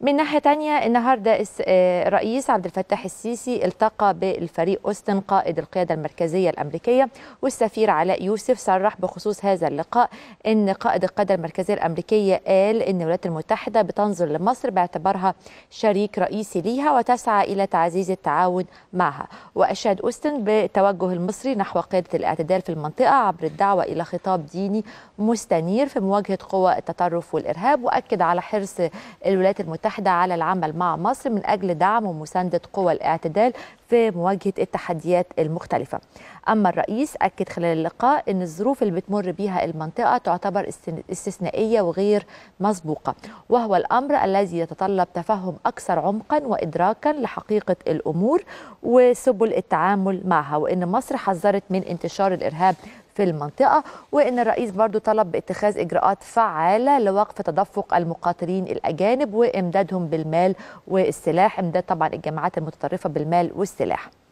من ناحيه تانية النهارده الرئيس آه، عبد الفتاح السيسي التقى بالفريق اوستن قائد القياده المركزيه الامريكيه والسفير علاء يوسف صرح بخصوص هذا اللقاء ان قائد القياده المركزيه الامريكيه قال ان الولايات المتحده بتنظر لمصر باعتبارها شريك رئيسي ليها وتسعى الى تعزيز التعاون معها واشاد اوستن بالتوجه المصري نحو قياده الاعتدال في المنطقه عبر الدعوه الى خطاب ديني مستنير في مواجهه قوى التطرف والارهاب واكد على حرص الولايات المتحده المتحدة على العمل مع مصر من أجل دعم ومساندة قوى الاعتدال في مواجهة التحديات المختلفة أما الرئيس أكد خلال اللقاء أن الظروف اللي بتمر بها المنطقة تعتبر استثنائية وغير مسبوقة وهو الأمر الذي يتطلب تفهم أكثر عمقا وإدراكا لحقيقة الأمور وسبل التعامل معها وأن مصر حذرت من انتشار الإرهاب في المنطقة وأن الرئيس برضو طلب باتخاذ إجراءات فعالة لوقف تدفق المقاتلين الأجانب وإمدادهم بالمال والسلاح إمداد طبعا الجماعات المتطرفة بالمال والسلاح